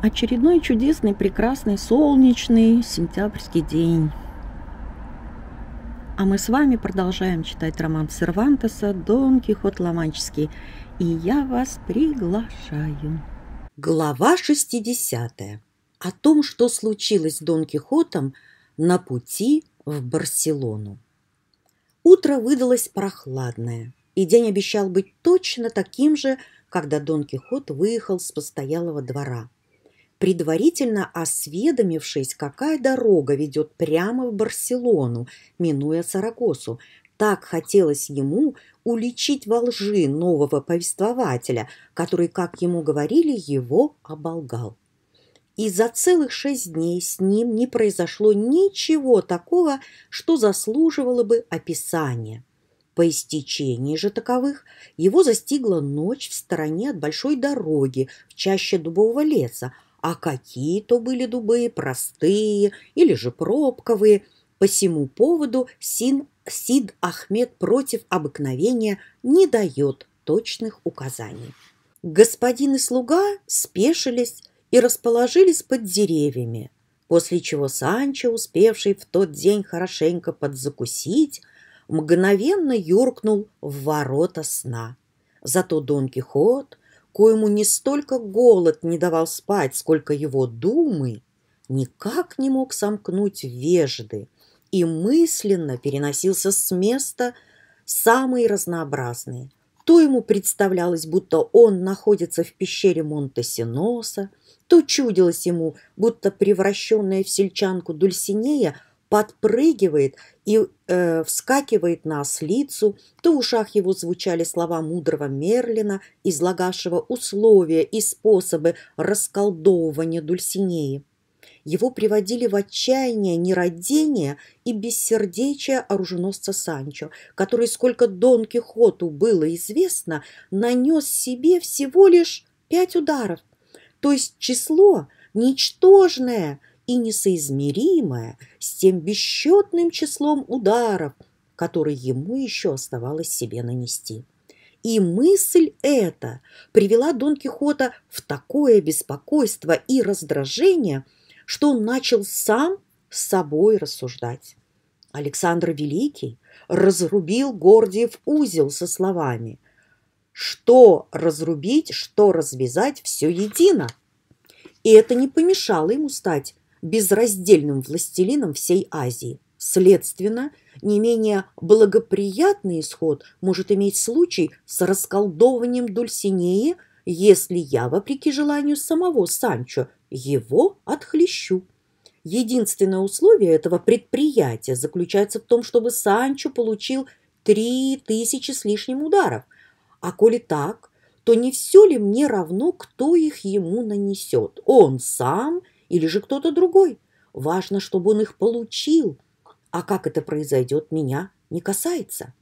Очередной чудесный, прекрасный, солнечный сентябрьский день. А мы с вами продолжаем читать роман Сервантеса «Дон Кихот Ломанческий». И я вас приглашаю. Глава 60. О том, что случилось с Дон Кихотом на пути в Барселону. Утро выдалось прохладное, и день обещал быть точно таким же, когда Дон Кихот выехал с постоялого двора – предварительно осведомившись, какая дорога ведет прямо в Барселону, минуя Саракосу, Так хотелось ему уличить во лжи нового повествователя, который, как ему говорили, его оболгал. И за целых шесть дней с ним не произошло ничего такого, что заслуживало бы описания. По истечении же таковых его застигла ночь в стороне от большой дороги, в чаще дубового леса, а какие то были дубы, простые или же пробковые. По всему поводу Син, Сид Ахмед против обыкновения не дает точных указаний. Господин и слуга спешились и расположились под деревьями, после чего Санчо, успевший в тот день хорошенько подзакусить, мгновенно юркнул в ворота сна. Зато Дон Кихот – коему не столько голод не давал спать, сколько его думы, никак не мог сомкнуть вежды и мысленно переносился с места самые разнообразные. То ему представлялось, будто он находится в пещере Монте Синоса, то чудилось ему, будто превращенная в сельчанку Дульсинея – подпрыгивает и э, вскакивает на ослицу, то в ушах его звучали слова мудрого Мерлина, излагавшего условия и способы расколдовывания Дульсинеи. Его приводили в отчаяние, нерадение и бессердечие оруженосца Санчо, который, сколько Дон Кихоту было известно, нанес себе всего лишь пять ударов. То есть число ничтожное – и несоизмеримая с тем бесчетным числом ударов, которые ему еще оставалось себе нанести. И мысль эта привела Дон Кихота в такое беспокойство и раздражение, что он начал сам с собой рассуждать. Александр Великий разрубил Гордиев узел со словами «Что разрубить, что развязать, все едино». И это не помешало ему стать безраздельным властелином всей Азии. Следственно, не менее благоприятный исход может иметь случай с расколдованием Дульсинеи, если я, вопреки желанию самого Санчо, его отхлещу. Единственное условие этого предприятия заключается в том, чтобы Санчо получил три тысячи с лишним ударов. А коли так, то не все ли мне равно, кто их ему нанесет? Он сам – или же кто-то другой. Важно, чтобы он их получил. А как это произойдет, меня не касается.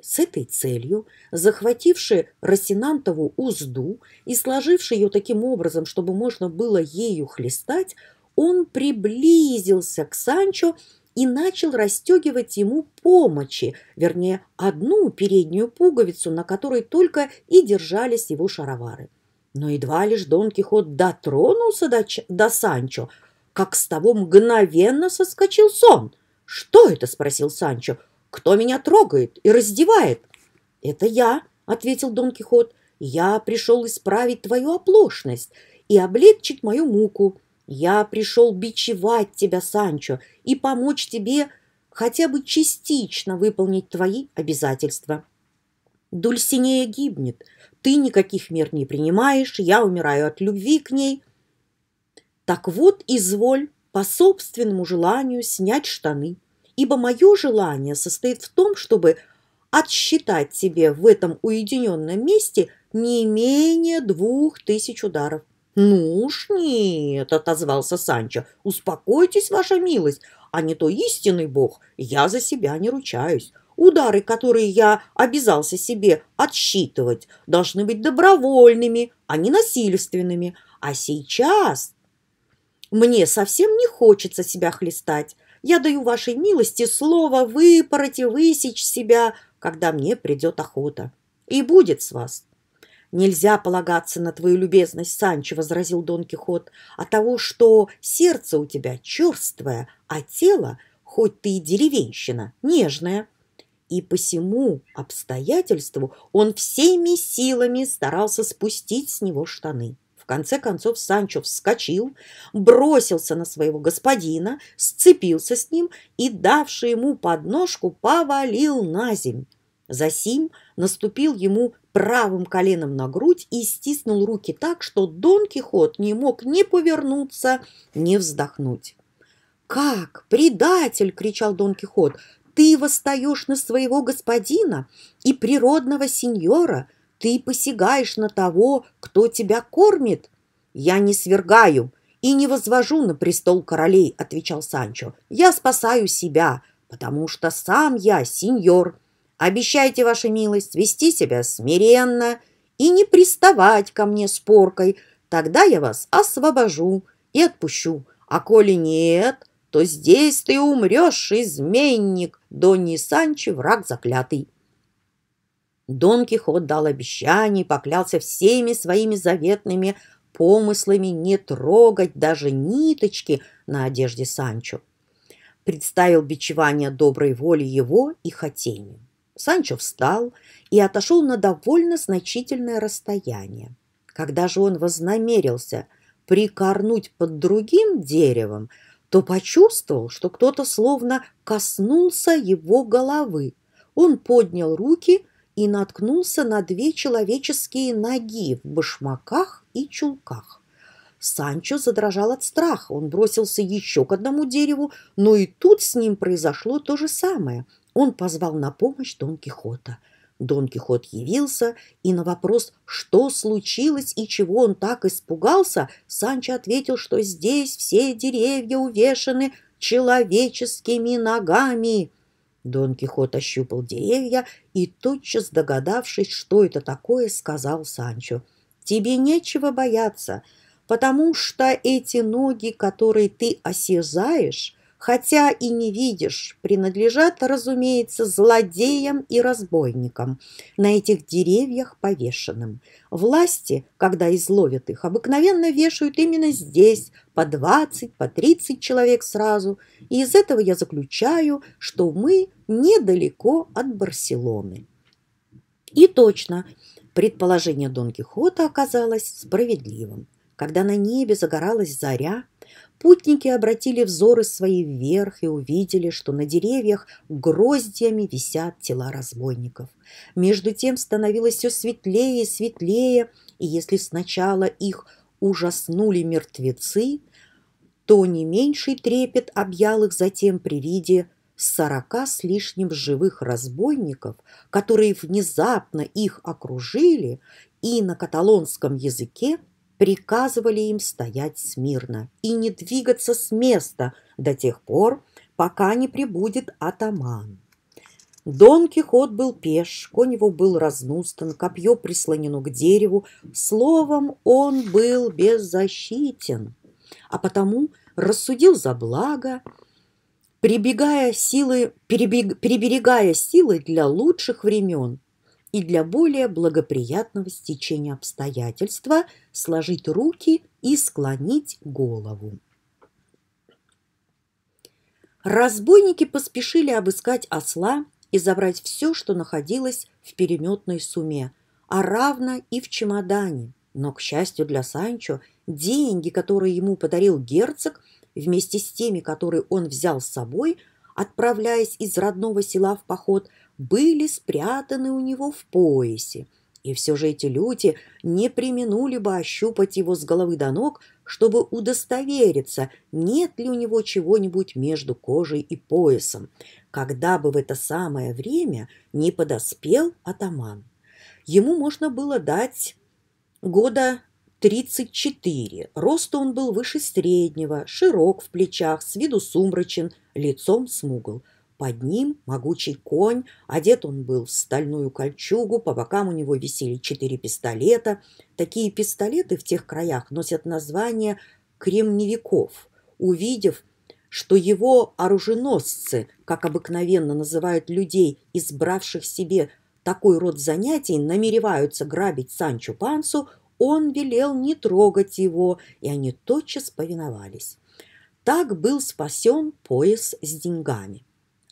С этой целью, захвативши Росинантову узду и сложивши ее таким образом, чтобы можно было ею хлестать, он приблизился к Санчо и начал расстегивать ему помощи, вернее, одну переднюю пуговицу, на которой только и держались его шаровары. Но едва лишь Дон Кихот дотронулся до, Ч... до Санчо, как с того мгновенно соскочил сон. «Что это?» — спросил Санчо. «Кто меня трогает и раздевает?» «Это я», — ответил Дон Кихот. «Я пришел исправить твою оплошность и облегчить мою муку. Я пришел бичевать тебя, Санчо, и помочь тебе хотя бы частично выполнить твои обязательства. Дульсинея гибнет, ты никаких мер не принимаешь, я умираю от любви к ней. Так вот, изволь по собственному желанию снять штаны, ибо мое желание состоит в том, чтобы отсчитать тебе в этом уединенном месте не менее двух тысяч ударов. «Ну уж нет», — отозвался Санчо, — «успокойтесь, ваша милость, а не то истинный бог, я за себя не ручаюсь. Удары, которые я обязался себе отсчитывать, должны быть добровольными, а не насильственными. А сейчас мне совсем не хочется себя хлестать. Я даю вашей милости слово выпороть и высечь себя, когда мне придет охота. И будет с вас. «Нельзя полагаться на твою любезность, Санчо», — возразил Дон Кихот, «от того, что сердце у тебя черствое, а тело, хоть ты и деревенщина, нежное». И по сему обстоятельству он всеми силами старался спустить с него штаны. В конце концов Санчо вскочил, бросился на своего господина, сцепился с ним и, давший ему подножку, повалил на земь. Засим наступил ему правым коленом на грудь и стиснул руки так, что Дон Кихот не мог ни повернуться, ни вздохнуть. «Как? Предатель!» — кричал Дон Кихот ты восстаешь на своего господина и природного сеньора, ты посягаешь на того, кто тебя кормит. Я не свергаю и не возвожу на престол королей, отвечал Санчо. Я спасаю себя, потому что сам я сеньор. Обещайте, ваша милость, вести себя смиренно и не приставать ко мне с поркой, тогда я вас освобожу и отпущу. А коли нет, то здесь ты умрешь, изменник, Донни Санчи враг заклятый. Дон Кихот дал обещание и поклялся всеми своими заветными помыслами не трогать даже ниточки на одежде Санчо. Представил бичевание доброй воли его и хотению. Санчо встал и отошел на довольно значительное расстояние. Когда же он вознамерился прикорнуть под другим деревом – то почувствовал, что кто-то словно коснулся его головы. Он поднял руки и наткнулся на две человеческие ноги в башмаках и чулках. Санчо задрожал от страха. Он бросился еще к одному дереву, но и тут с ним произошло то же самое. Он позвал на помощь Дон Кихота – Дон Кихот явился, и на вопрос, что случилось и чего он так испугался, Санчо ответил, что здесь все деревья увешаны человеческими ногами. Дон Кихот ощупал деревья и, тотчас догадавшись, что это такое, сказал Санчо, «Тебе нечего бояться, потому что эти ноги, которые ты осязаешь, хотя и не видишь, принадлежат, разумеется, злодеям и разбойникам, на этих деревьях повешенным. Власти, когда изловят их, обыкновенно вешают именно здесь, по 20, по 30 человек сразу. И из этого я заключаю, что мы недалеко от Барселоны. И точно, предположение Дон Кихота оказалось справедливым. Когда на небе загоралась заря, Путники обратили взоры свои вверх и увидели, что на деревьях гроздьями висят тела разбойников. Между тем становилось все светлее и светлее, и если сначала их ужаснули мертвецы, то не меньший трепет объял их затем при виде сорока с лишним живых разбойников, которые внезапно их окружили и на каталонском языке – приказывали им стоять смирно и не двигаться с места до тех пор, пока не прибудет атаман. Дон Кихот был пеш, конь его был разнустан, копье прислонено к дереву. Словом, он был беззащитен, а потому рассудил за благо, прибегая силы, перебег, переберегая силы для лучших времен – и для более благоприятного стечения обстоятельства сложить руки и склонить голову. Разбойники поспешили обыскать осла и забрать все, что находилось в переметной сумме, а равно и в чемодане. Но, к счастью для Санчо, деньги, которые ему подарил герцог, вместе с теми, которые он взял с собой, отправляясь из родного села в поход – были спрятаны у него в поясе, и все же эти люди не применули бы ощупать его с головы до ног, чтобы удостовериться, нет ли у него чего-нибудь между кожей и поясом, когда бы в это самое время не подоспел атаман. Ему можно было дать года 34. Росту он был выше среднего, широк в плечах, с виду сумрачен, лицом смугл – под ним могучий конь, одет он был в стальную кольчугу, по бокам у него висели четыре пистолета. Такие пистолеты в тех краях носят название «кремневиков». Увидев, что его оруженосцы, как обыкновенно называют людей, избравших себе такой род занятий, намереваются грабить Санчо Пансу, он велел не трогать его, и они тотчас повиновались. Так был спасен пояс с деньгами.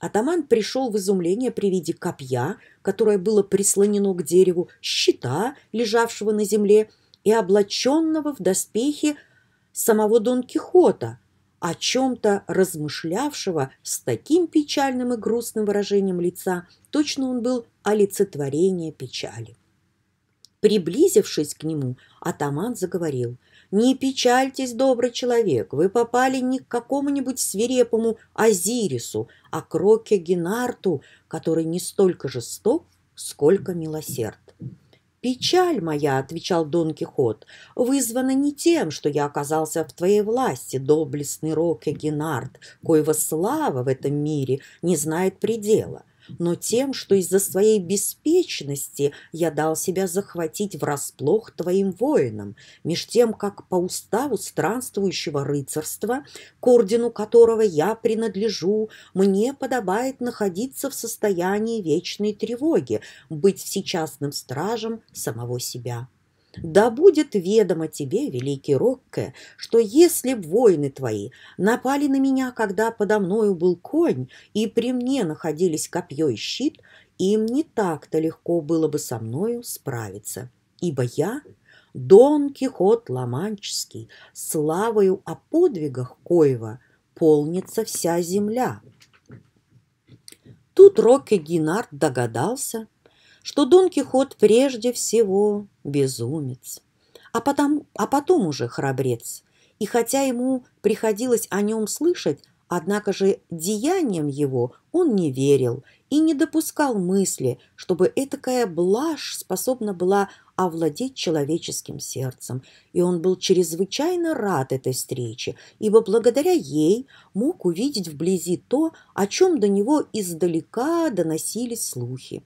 Атаман пришел в изумление при виде копья, которое было прислонено к дереву, щита, лежавшего на земле, и облаченного в доспехи самого Дон Кихота, о чем-то размышлявшего с таким печальным и грустным выражением лица, точно он был олицетворение печали. Приблизившись к нему, атаман заговорил – не печальтесь, добрый человек, вы попали не к какому-нибудь свирепому Азирису, а к Роке Генарту, который не столько жесток, сколько милосерд. «Печаль моя», — отвечал Дон Кихот, — «вызвана не тем, что я оказался в твоей власти, доблестный Роке Генард, коего слава в этом мире не знает предела» но тем, что из-за своей беспечности я дал себя захватить врасплох твоим воинам, меж тем, как по уставу странствующего рыцарства, к ордену которого я принадлежу, мне подобает находиться в состоянии вечной тревоги, быть всечастным стражем самого себя. Да будет ведомо тебе, великий Рокке, что если б воины твои напали на меня, когда подо мною был конь, и при мне находились копье и щит, им не так-то легко было бы со мною справиться, ибо я Дон Кихот Ломанческий, славою о подвигах Коева полнится вся земля. Тут Рокке Генард догадался, что Дон Кихот прежде всего безумец, а потом, а потом уже храбрец. И хотя ему приходилось о нем слышать, однако же деяниям его он не верил и не допускал мысли, чтобы этакая блажь способна была овладеть человеческим сердцем, и он был чрезвычайно рад этой встрече, ибо благодаря ей мог увидеть вблизи то, о чем до него издалека доносились слухи.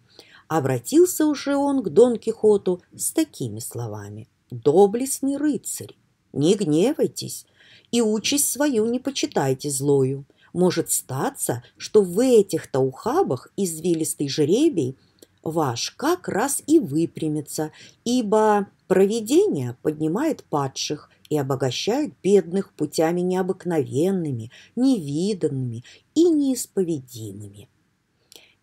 Обратился уже он к Дон Кихоту с такими словами. «Доблестный рыцарь, не гневайтесь и участь свою не почитайте злою. Может статься, что в этих-то ухабах извилистый жеребий ваш как раз и выпрямится, ибо провидение поднимает падших и обогащает бедных путями необыкновенными, невиданными и неисповедимыми.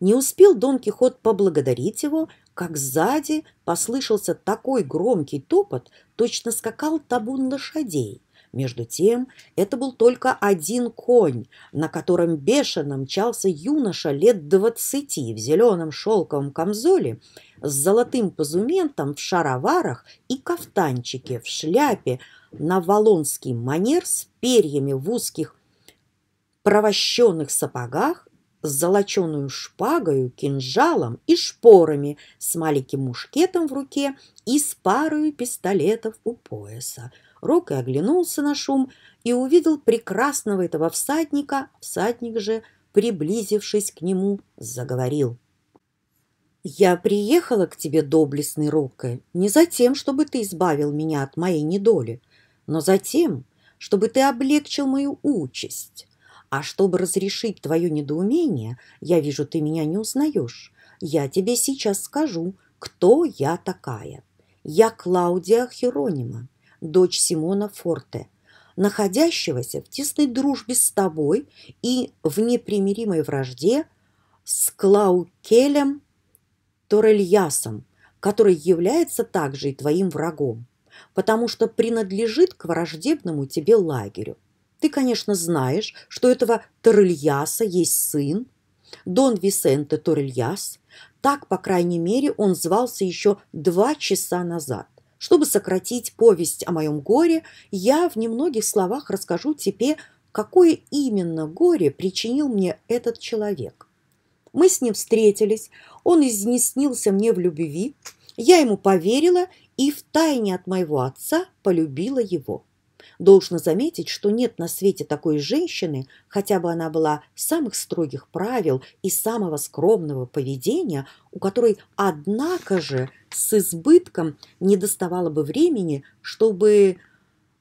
Не успел Дон Кихот поблагодарить его, как сзади послышался такой громкий топот, точно скакал табун лошадей. Между тем, это был только один конь, на котором бешено мчался юноша лет двадцати в зеленом шелковом камзоле с золотым позументом в шароварах и кафтанчике в шляпе на валонский манер с перьями в узких провощенных сапогах с золоченую шпагою, кинжалом и шпорами, с маленьким мушкетом в руке и с парою пистолетов у пояса. Рок и оглянулся на шум и увидел прекрасного этого всадника. Всадник же, приблизившись к нему, заговорил. «Я приехала к тебе, доблестный Рокко, не за тем, чтобы ты избавил меня от моей недоли, но за тем, чтобы ты облегчил мою участь» А чтобы разрешить твое недоумение, я вижу, ты меня не узнаешь. Я тебе сейчас скажу, кто я такая. Я Клаудия Херонима, дочь Симона Форте, находящегося в тесной дружбе с тобой и в непримиримой вражде с Клаукелем Торельясом, который является также и твоим врагом, потому что принадлежит к враждебному тебе лагерю. Ты, конечно, знаешь, что этого Торельяса есть сын, Дон Висенте Торельяс. Так, по крайней мере, он звался еще два часа назад. Чтобы сократить повесть о моем горе, я в немногих словах расскажу тебе, какое именно горе причинил мне этот человек. Мы с ним встретились, он изнеснился мне в любви, я ему поверила и втайне от моего отца полюбила его. Должно заметить, что нет на свете такой женщины, хотя бы она была самых строгих правил и самого скромного поведения, у которой, однако же, с избытком не доставало бы времени, чтобы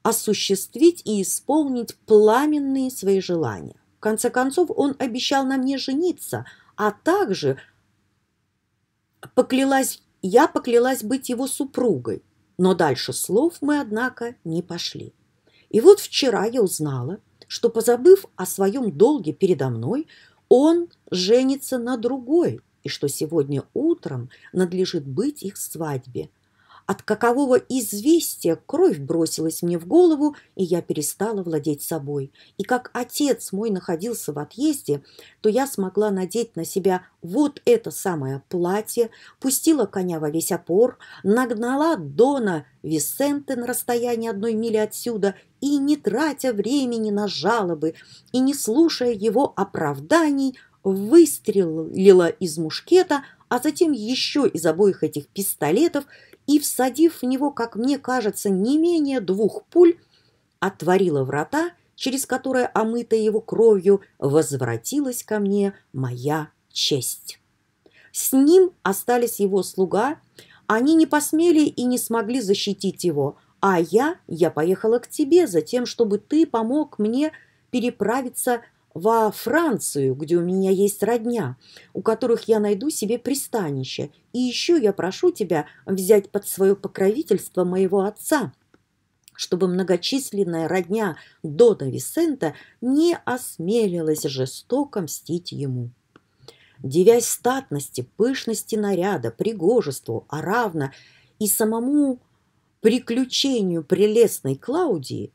осуществить и исполнить пламенные свои желания. В конце концов, он обещал на мне жениться, а также поклялась, я поклялась быть его супругой. Но дальше слов мы, однако, не пошли. И вот вчера я узнала, что, позабыв о своем долге передо мной, он женится на другой, и что сегодня утром надлежит быть их свадьбе. От какового известия кровь бросилась мне в голову, и я перестала владеть собой. И как отец мой находился в отъезде, то я смогла надеть на себя вот это самое платье, пустила коня во весь опор, нагнала Дона Висенте на расстоянии одной мили отсюда и, не тратя времени на жалобы и не слушая его оправданий, выстрелила из мушкета, а затем еще из обоих этих пистолетов и, всадив в него, как мне кажется, не менее двух пуль, отворила врата, через которые, омытая его кровью, возвратилась ко мне моя честь. С ним остались его слуга, они не посмели и не смогли защитить его, а я, я поехала к тебе за тем, чтобы ты помог мне переправиться во Францию, где у меня есть родня, у которых я найду себе пристанище. И еще я прошу тебя взять под свое покровительство моего отца, чтобы многочисленная родня Дода Висента не осмелилась жестоко мстить ему. Девясь статности, пышности наряда, пригожеству, а равно и самому приключению прелестной Клаудии,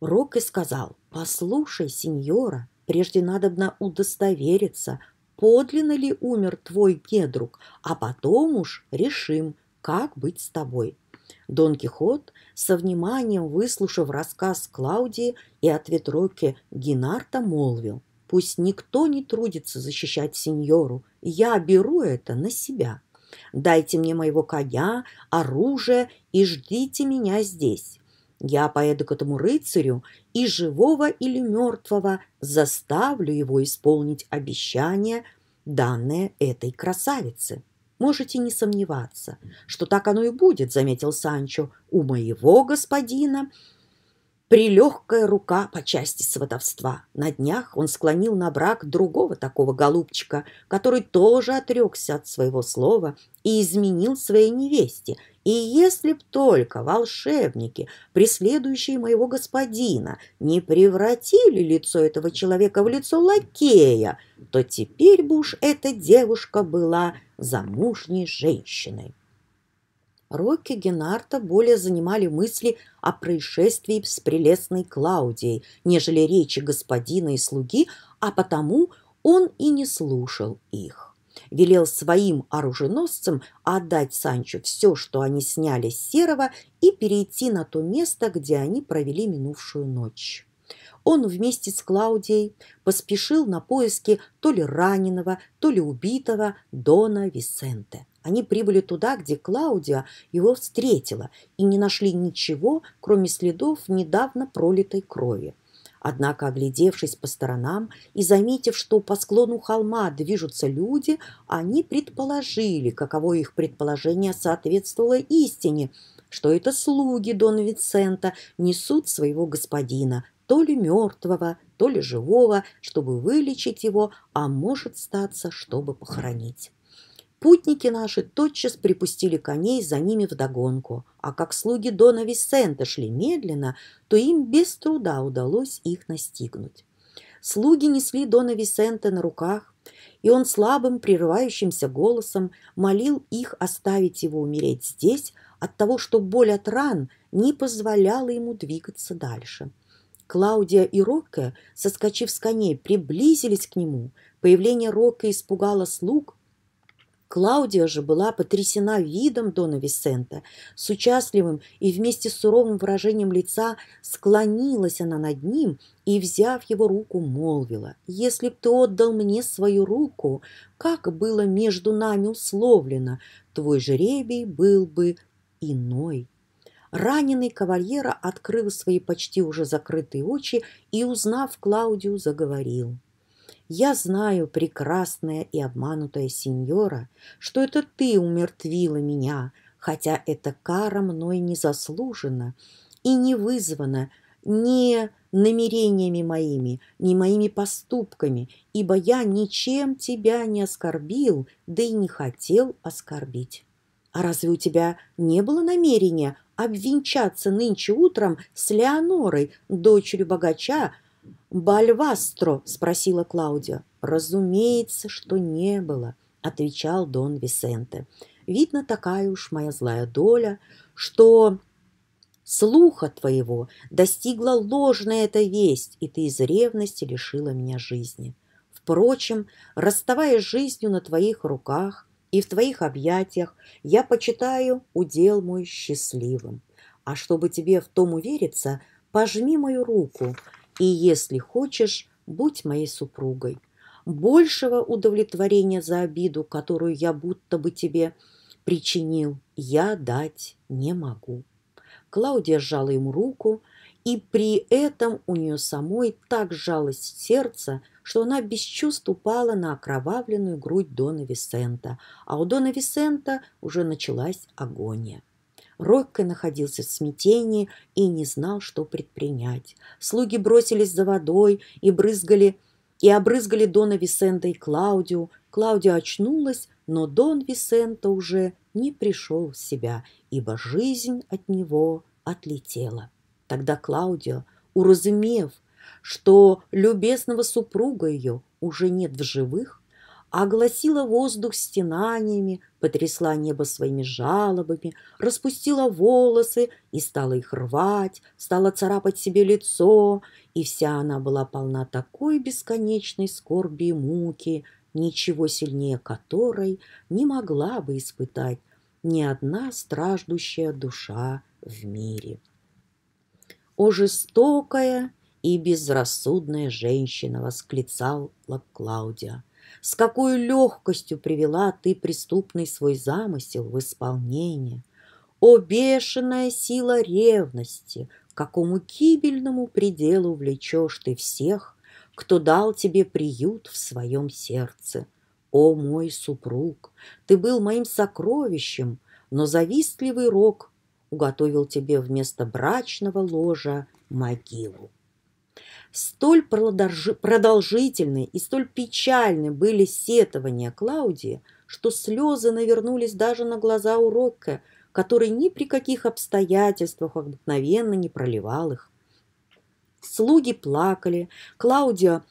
Рок и сказал «Послушай, сеньора, Прежде надобно удостовериться, подлинно ли умер твой недруг, а потом уж решим, как быть с тобой». Дон Кихот, со вниманием выслушав рассказ Клаудии и ответ Рокки Генарта, молвил, «Пусть никто не трудится защищать сеньору, я беру это на себя. Дайте мне моего коня, оружие и ждите меня здесь». Я поеду к этому рыцарю и живого или мертвого заставлю его исполнить обещание, данное этой красавице. Можете не сомневаться, что так оно и будет, заметил Санчо. У моего господина прилегкая рука по части сватовства. На днях он склонил на брак другого такого голубчика, который тоже отрекся от своего слова и изменил своей невесте, и если б только волшебники, преследующие моего господина, не превратили лицо этого человека в лицо лакея, то теперь бы уж эта девушка была замужней женщиной. Рокки Генарта более занимали мысли о происшествии с прелестной Клаудией, нежели речи господина и слуги, а потому он и не слушал их велел своим оруженосцам отдать Санчо все, что они сняли с Серого, и перейти на то место, где они провели минувшую ночь. Он вместе с Клаудией поспешил на поиски то ли раненого, то ли убитого Дона Висенте. Они прибыли туда, где Клаудия его встретила, и не нашли ничего, кроме следов недавно пролитой крови. Однако, оглядевшись по сторонам и заметив, что по склону холма движутся люди, они предположили, каково их предположение соответствовало истине, что это слуги Дон Вицента несут своего господина, то ли мертвого, то ли живого, чтобы вылечить его, а может статься, чтобы похоронить. Путники наши тотчас припустили коней за ними вдогонку, а как слуги Дона Висента шли медленно, то им без труда удалось их настигнуть. Слуги несли Дона Висента на руках, и он слабым, прерывающимся голосом молил их оставить его умереть здесь от того, что боль от ран не позволяла ему двигаться дальше. Клаудия и Рокке, соскочив с коней, приблизились к нему. Появление Рокке испугало слуг, Клаудия же была потрясена видом Дона Висента. С участливым и вместе с суровым выражением лица склонилась она над ним и, взяв его руку, молвила. «Если б ты отдал мне свою руку, как было между нами условлено, твой жеребий был бы иной». Раненый кавальера открыл свои почти уже закрытые очи и, узнав Клаудию, заговорил. Я знаю, прекрасная и обманутая сеньора, что это ты умертвила меня, хотя эта кара мной не заслужена и не вызвана ни намерениями моими, ни моими поступками, ибо я ничем тебя не оскорбил, да и не хотел оскорбить. А разве у тебя не было намерения обвенчаться нынче утром с Леонорой, дочерью богача, «Бальвастро?» — спросила Клаудио. «Разумеется, что не было», — отвечал Дон Висенте. «Видно, такая уж моя злая доля, что слуха твоего достигла ложная эта весть, и ты из ревности лишила меня жизни. Впрочем, расставаясь жизнью на твоих руках и в твоих объятиях, я почитаю удел мой счастливым. А чтобы тебе в том увериться, пожми мою руку, и если хочешь, будь моей супругой. Большего удовлетворения за обиду, которую я будто бы тебе причинил, я дать не могу. Клаудия сжала ему руку, и при этом у нее самой так сжалось сердце, что она без чувств упала на окровавленную грудь Дона Висента, а у Дона Висента уже началась агония. Ройко находился в смятении и не знал, что предпринять. Слуги бросились за водой и брызгали, и обрызгали Дона Висента и Клаудио. Клаудио очнулась, но Дон Висента уже не пришел в себя, ибо жизнь от него отлетела. Тогда Клаудио, уразумев, что любезного супруга ее уже нет в живых, огласила воздух стенаниями, потрясла небо своими жалобами, распустила волосы и стала их рвать, стала царапать себе лицо, и вся она была полна такой бесконечной скорби и муки, ничего сильнее которой не могла бы испытать ни одна страждущая душа в мире. «О жестокая и безрассудная женщина!» — восклицал Клаудия с какой легкостью привела ты преступный свой замысел в исполнение. О, бешеная сила ревности, к какому кибельному пределу влечешь ты всех, кто дал тебе приют в своем сердце. О, мой супруг, ты был моим сокровищем, но завистливый рок уготовил тебе вместо брачного ложа могилу. Столь продолжительны и столь печальны были сетования Клаудии, что слезы навернулись даже на глаза у Рокке, который ни при каких обстоятельствах обыкновенно не проливал их. Слуги плакали, Клаудия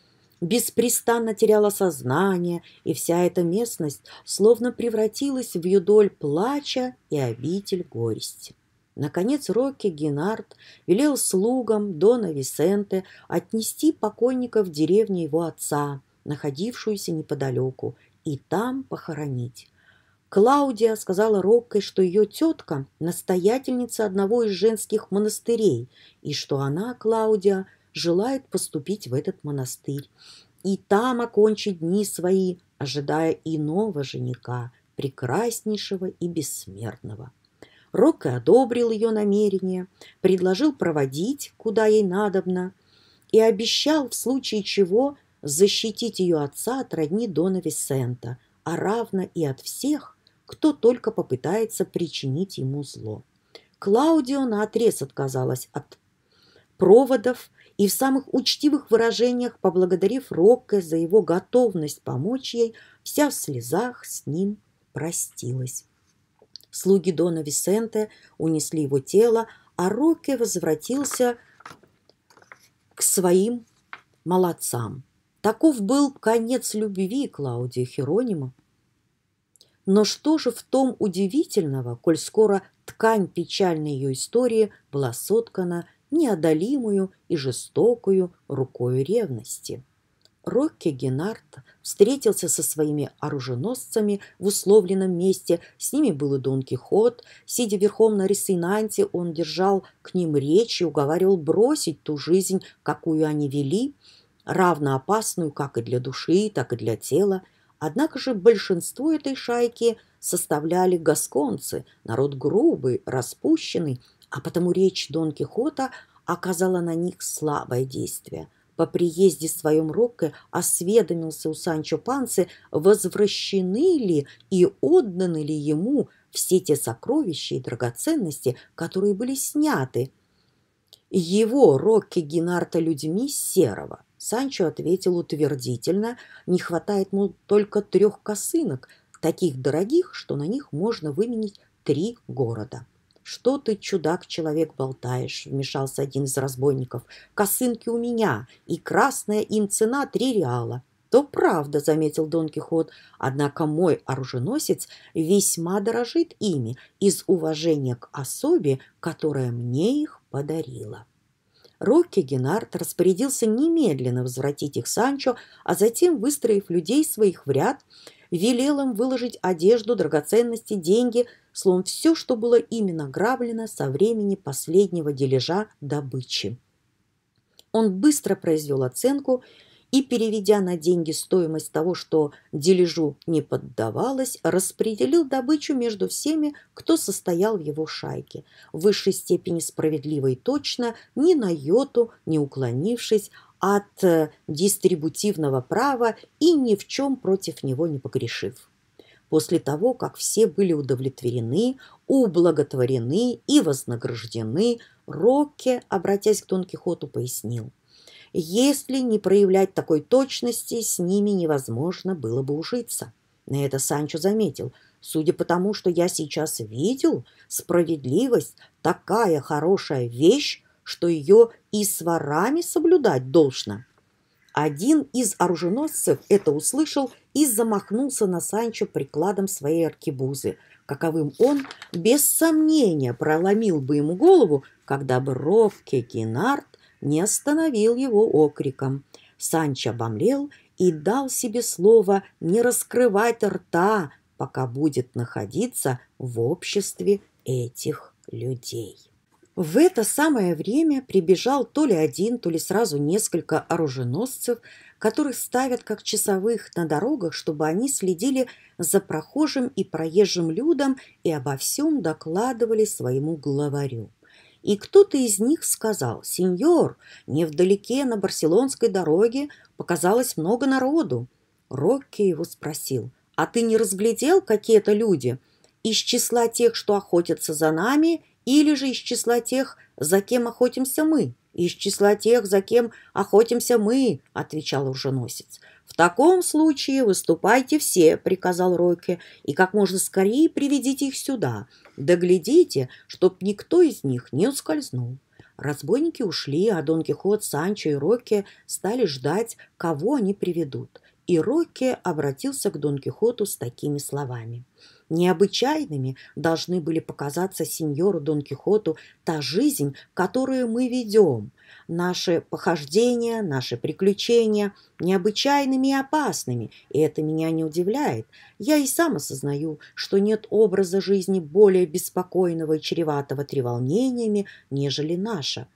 беспрестанно теряла сознание, и вся эта местность словно превратилась в юдоль плача и обитель горести. Наконец Рокки Генард велел слугам Дона Висенте отнести покойника в деревню его отца, находившуюся неподалеку, и там похоронить. Клаудия сказала Рокке, что ее тетка – настоятельница одного из женских монастырей, и что она, Клаудия, желает поступить в этот монастырь и там окончить дни свои, ожидая иного жениха, прекраснейшего и бессмертного. Рокко одобрил ее намерение, предложил проводить, куда ей надобно, и обещал в случае чего защитить ее отца от родни Дона Висента, а равно и от всех, кто только попытается причинить ему зло. Клаудио на отрез отказалась от проводов и в самых учтивых выражениях, поблагодарив Рокко за его готовность помочь ей, вся в слезах с ним простилась. Слуги Дона Висенте унесли его тело, а Рокки возвратился к своим молодцам. Таков был конец любви Клаудия Херонима. Но что же в том удивительного, коль скоро ткань печальной ее истории была соткана неодолимую и жестокую рукою ревности? Рокки Геннард встретился со своими оруженосцами в условленном месте, с ними был и Дон Кихот. Сидя верхом на Ресинанте, он держал к ним речь и уговаривал бросить ту жизнь, какую они вели, равно опасную как и для души, так и для тела. Однако же большинство этой шайки составляли гасконцы, народ грубый, распущенный, а потому речь Дон Кихота оказала на них слабое действие – по приезде своем Рокке осведомился у Санчо Панцы, возвращены ли и отданы ли ему все те сокровища и драгоценности, которые были сняты его Рокке Генарта людьми серого. Санчо ответил утвердительно, не хватает ему только трех косынок, таких дорогих, что на них можно выменить три города. «Что ты, чудак, человек, болтаешь?» — вмешался один из разбойников. «Косынки у меня, и красная им цена три реала». «То правда», — заметил Дон Кихот, — «однако мой оруженосец весьма дорожит ими из уважения к особе, которая мне их подарила». Рокки Генард распорядился немедленно возвратить их Санчо, а затем, выстроив людей своих в ряд, велел им выложить одежду, драгоценности, деньги, словом, все, что было именно граблено со времени последнего дележа добычи. Он быстро произвел оценку и, переведя на деньги стоимость того, что дележу не поддавалось, распределил добычу между всеми, кто состоял в его шайке, в высшей степени справедливо и точно, ни на йоту, не уклонившись от э, дистрибутивного права и ни в чем против него не погрешив. После того, как все были удовлетворены, ублаготворены и вознаграждены, Рокке, обратясь к Дон Кихоту, пояснил. Если не проявлять такой точности, с ними невозможно было бы ужиться. На это Санчо заметил. Судя по тому, что я сейчас видел, справедливость – такая хорошая вещь, что ее и сварами соблюдать должно. Один из оруженосцев это услышал и замахнулся на Санчо прикладом своей аркебузы, каковым он без сомнения проломил бы ему голову, когда бы ровкий Генард не остановил его окриком. Санчо обомлел и дал себе слово не раскрывать рта, пока будет находиться в обществе этих людей. В это самое время прибежал то ли один, то ли сразу несколько оруженосцев, которых ставят как часовых на дорогах, чтобы они следили за прохожим и проезжим людом и обо всем докладывали своему главарю. И кто-то из них сказал, «Сеньор, невдалеке на барселонской дороге показалось много народу». Рокки его спросил, «А ты не разглядел какие-то люди?» из числа тех, что охотятся за нами, или же из числа тех, за кем охотимся мы. «Из числа тех, за кем охотимся мы», — отвечал оруженосец. «В таком случае выступайте все», — приказал Ройке, «и как можно скорее приведите их сюда. Доглядите, чтоб никто из них не ускользнул». Разбойники ушли, а Дон Кихот, Санчо и Рокки стали ждать, кого они приведут. И Рокки обратился к Дон Кихоту с такими словами. — Необычайными должны были показаться сеньору Дон Кихоту та жизнь, которую мы ведем, наши похождения, наши приключения, необычайными и опасными, и это меня не удивляет. Я и сам осознаю, что нет образа жизни более беспокойного и чреватого треволнениями, нежели наша.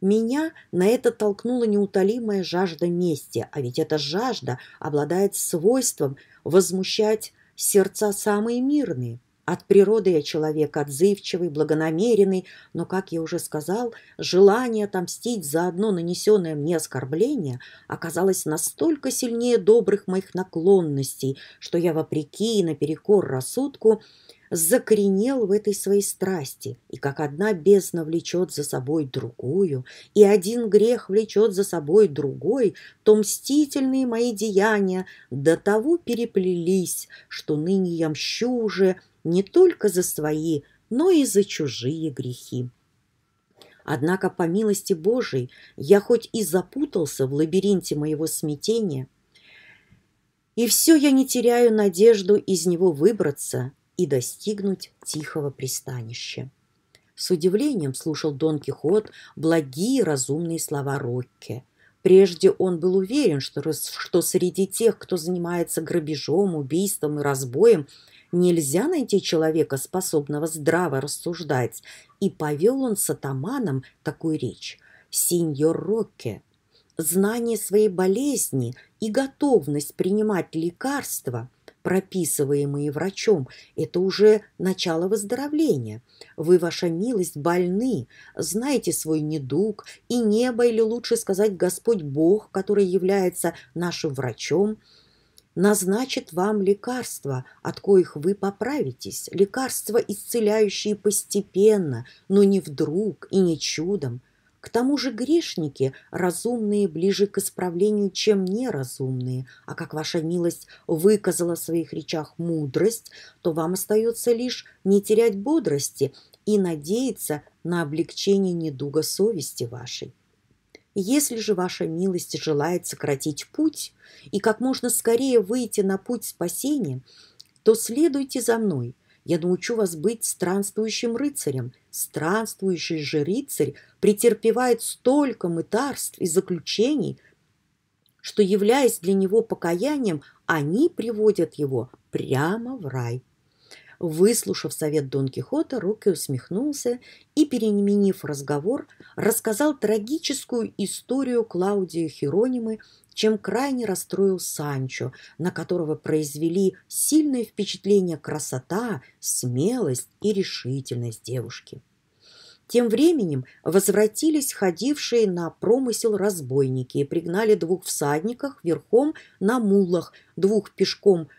Меня на это толкнула неутолимая жажда мести, а ведь эта жажда обладает свойством возмущать сердца самые мирные. От природы я человек отзывчивый, благонамеренный, но, как я уже сказал, желание отомстить за одно нанесенное мне оскорбление оказалось настолько сильнее добрых моих наклонностей, что я, вопреки и наперекор рассудку, закоренел в этой своей страсти, и как одна бездна влечет за собой другую, и один грех влечет за собой другой, то мстительные мои деяния до того переплелись, что ныне я мщу уже не только за свои, но и за чужие грехи. Однако, по милости Божией, я хоть и запутался в лабиринте моего смятения, и все я не теряю надежду из него выбраться – и достигнуть тихого пристанища. С удивлением слушал Дон Кихот благие разумные слова Рокке. Прежде он был уверен, что, что среди тех, кто занимается грабежом, убийством и разбоем, нельзя найти человека, способного здраво рассуждать, и повел он с атаманом такую речь. сеньор Рокке, знание своей болезни и готовность принимать лекарства прописываемые врачом, это уже начало выздоровления. Вы, ваша милость, больны, знаете свой недуг, и небо, или лучше сказать, Господь Бог, который является нашим врачом, назначит вам лекарства, от коих вы поправитесь, лекарства, исцеляющие постепенно, но не вдруг и не чудом – к тому же грешники разумные ближе к исправлению, чем неразумные, а как ваша милость выказала в своих речах мудрость, то вам остается лишь не терять бодрости и надеяться на облегчение недуга совести вашей. Если же ваша милость желает сократить путь и как можно скорее выйти на путь спасения, то следуйте за мной – я научу вас быть странствующим рыцарем. Странствующий же рыцарь претерпевает столько мытарств и заключений, что, являясь для него покаянием, они приводят его прямо в рай. Выслушав совет Дон Кихота, Руки усмехнулся и, переменив разговор, рассказал трагическую историю Клаудии Херонимы, чем крайне расстроил Санчо, на которого произвели сильное впечатление красота, смелость и решительность девушки. Тем временем возвратились ходившие на промысел разбойники и пригнали двух всадников верхом на мулах, двух пешком –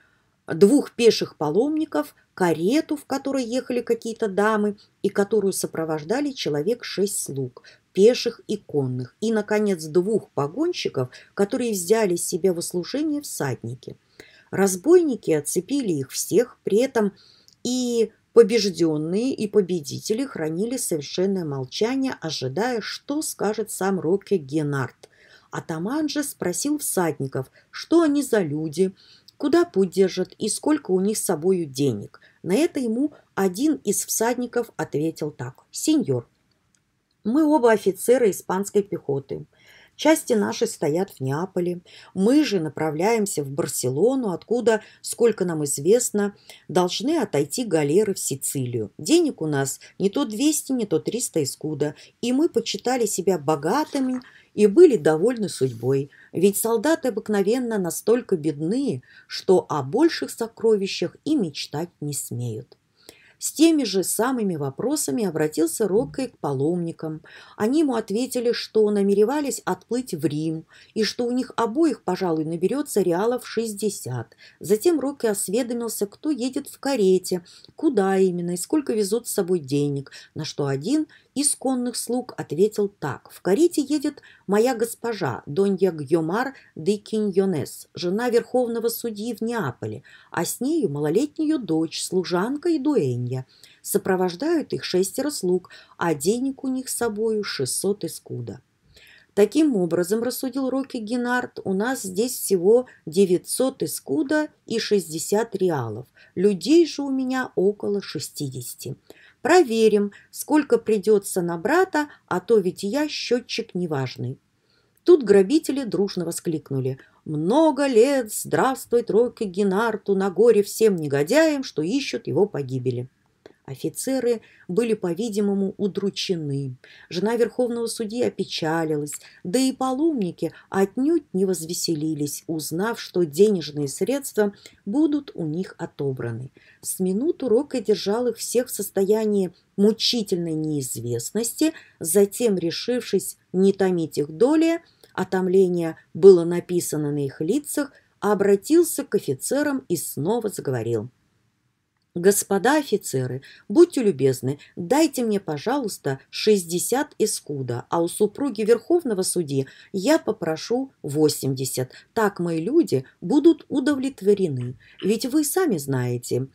двух пеших паломников, карету, в которой ехали какие-то дамы, и которую сопровождали человек шесть слуг, пеших и конных, и, наконец, двух погонщиков, которые взяли себе в услужение всадники. Разбойники оцепили их всех, при этом и побежденные, и победители хранили совершенное молчание, ожидая, что скажет сам Роке Генард. Атаман же спросил всадников, что они за люди, куда путь держат и сколько у них с собою денег. На это ему один из всадников ответил так. «Сеньор, мы оба офицеры испанской пехоты. Части наши стоят в Неаполе. Мы же направляемся в Барселону, откуда, сколько нам известно, должны отойти галеры в Сицилию. Денег у нас не то 200, не то 300 искуда, и мы почитали себя богатыми и были довольны судьбой. Ведь солдаты обыкновенно настолько бедны, что о больших сокровищах и мечтать не смеют. С теми же самыми вопросами обратился Рокко к паломникам. Они ему ответили, что намеревались отплыть в Рим, и что у них обоих, пожалуй, наберется реалов 60. Затем Рокко осведомился, кто едет в карете, куда именно и сколько везут с собой денег, на что один из конных слуг ответил так. «В карете едет моя госпожа, Донья Гьомар де Киньонес, жена верховного судьи в Неаполе, а с нею малолетнюю дочь, служанка и дуэнья. Сопровождают их шестеро слуг, а денег у них с собою шестьсот искуда». Таким образом, рассудил Рокки Геннард, у нас здесь всего 900 искуда и 60 реалов. Людей же у меня около 60. Проверим, сколько придется на брата, а то ведь я счетчик неважный. Тут грабители дружно воскликнули. «Много лет здравствует Рокки Генарту на горе всем негодяям, что ищут его погибели!» Офицеры были, по-видимому, удручены. Жена верховного судьи опечалилась, да и паломники отнюдь не возвеселились, узнав, что денежные средства будут у них отобраны. С минуту Рока держал их всех в состоянии мучительной неизвестности, затем, решившись не томить их доле, отомление а было написано на их лицах, обратился к офицерам и снова заговорил – «Господа офицеры, будьте любезны, дайте мне, пожалуйста, 60 эскуда, а у супруги Верховного судьи я попрошу 80. Так мои люди будут удовлетворены, ведь вы сами знаете».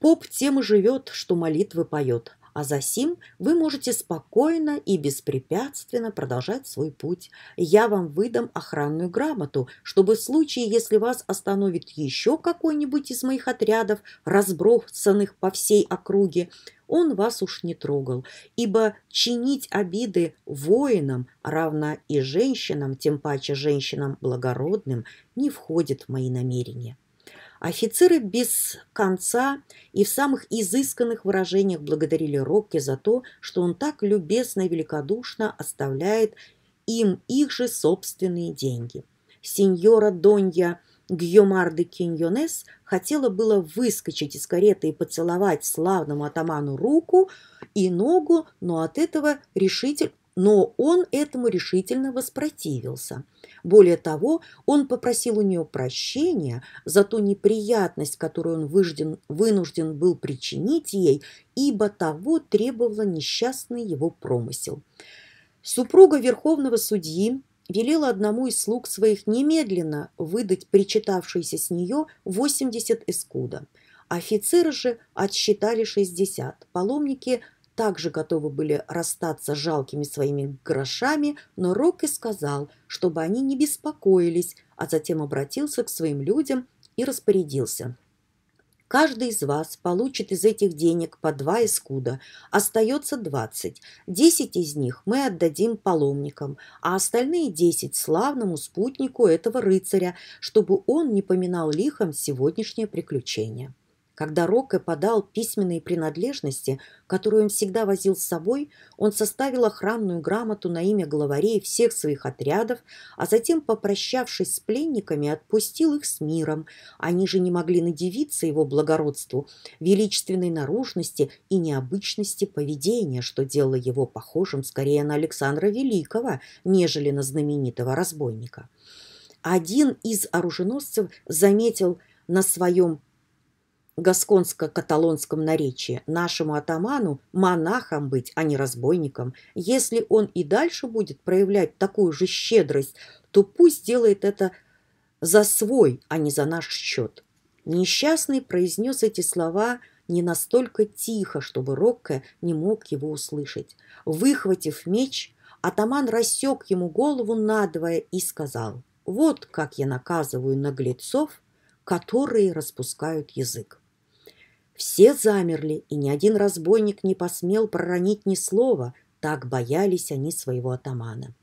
Поп тем живет, что молитвы поет а за сим вы можете спокойно и беспрепятственно продолжать свой путь. Я вам выдам охранную грамоту, чтобы в случае, если вас остановит еще какой-нибудь из моих отрядов, разбросанных по всей округе, он вас уж не трогал, ибо чинить обиды воинам, равно и женщинам, тем паче женщинам благородным, не входит в мои намерения. Офицеры без конца и в самых изысканных выражениях благодарили Рокки за то, что он так любезно и великодушно оставляет им их же собственные деньги. Сеньора Донья Гьомар де Киньонес хотела было выскочить из кареты и поцеловать славному атаману руку и ногу, но от этого решитель но он этому решительно воспротивился – более того, он попросил у нее прощения за ту неприятность, которую он выжден, вынужден был причинить ей, ибо того требовала несчастный его промысел. Супруга верховного судьи велела одному из слуг своих немедленно выдать причитавшиеся с нее 80 эскуда. Офицеры же отсчитали 60, паломники – также готовы были расстаться жалкими своими грошами, но Рокки сказал, чтобы они не беспокоились, а затем обратился к своим людям и распорядился. Каждый из вас получит из этих денег по два эскуда. Остается двадцать. Десять из них мы отдадим паломникам, а остальные десять славному спутнику этого рыцаря, чтобы он не поминал лихом сегодняшнее приключение. Когда Рокко подал письменные принадлежности, которые он всегда возил с собой, он составил охранную грамоту на имя главарей всех своих отрядов, а затем, попрощавшись с пленниками, отпустил их с миром. Они же не могли надевиться его благородству, величественной наружности и необычности поведения, что делало его похожим скорее на Александра Великого, нежели на знаменитого разбойника. Один из оруженосцев заметил на своем гасконско-каталонском наречии, нашему атаману монахом быть, а не разбойником. Если он и дальше будет проявлять такую же щедрость, то пусть делает это за свой, а не за наш счет. Несчастный произнес эти слова не настолько тихо, чтобы Рокко не мог его услышать. Выхватив меч, атаман рассек ему голову надвое и сказал, «Вот как я наказываю наглецов, которые распускают язык». Все замерли, и ни один разбойник не посмел проронить ни слова, так боялись они своего атамана.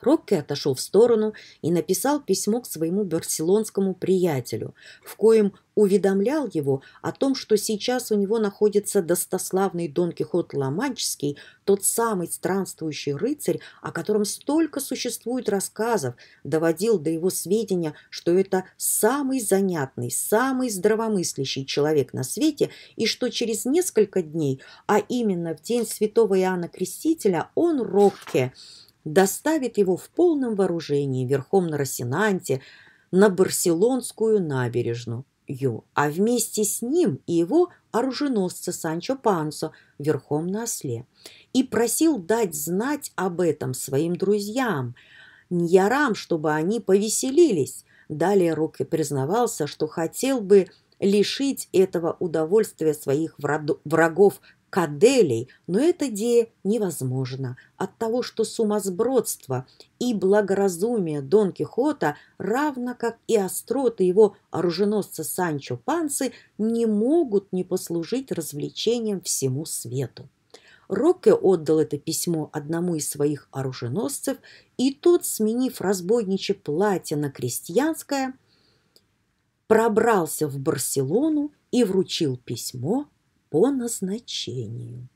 Рокке отошел в сторону и написал письмо к своему барселонскому приятелю, в коем уведомлял его о том, что сейчас у него находится достославный Дон Кихот Ламанческий, тот самый странствующий рыцарь, о котором столько существует рассказов, доводил до его сведения, что это самый занятный, самый здравомыслящий человек на свете, и что через несколько дней, а именно в день святого Иоанна Крестителя, он Рокке доставит его в полном вооружении верхом на Росинанте, на Барселонскую набережную. Ю, а вместе с ним и его оруженосца Санчо Пансо верхом на осле, и просил дать знать об этом своим друзьям, ньярам, чтобы они повеселились. Далее Роке признавался, что хотел бы лишить этого удовольствия своих врагов каделей, но это идея невозможна от того, что сумасбродство и благоразумие Дон Кихота, равно как и остроты его оруженосца Санчо Пансы, не могут не послужить развлечением всему свету. Рокке отдал это письмо одному из своих оруженосцев, и тот, сменив разбойничье платье на крестьянское, пробрался в Барселону и вручил письмо по назначению.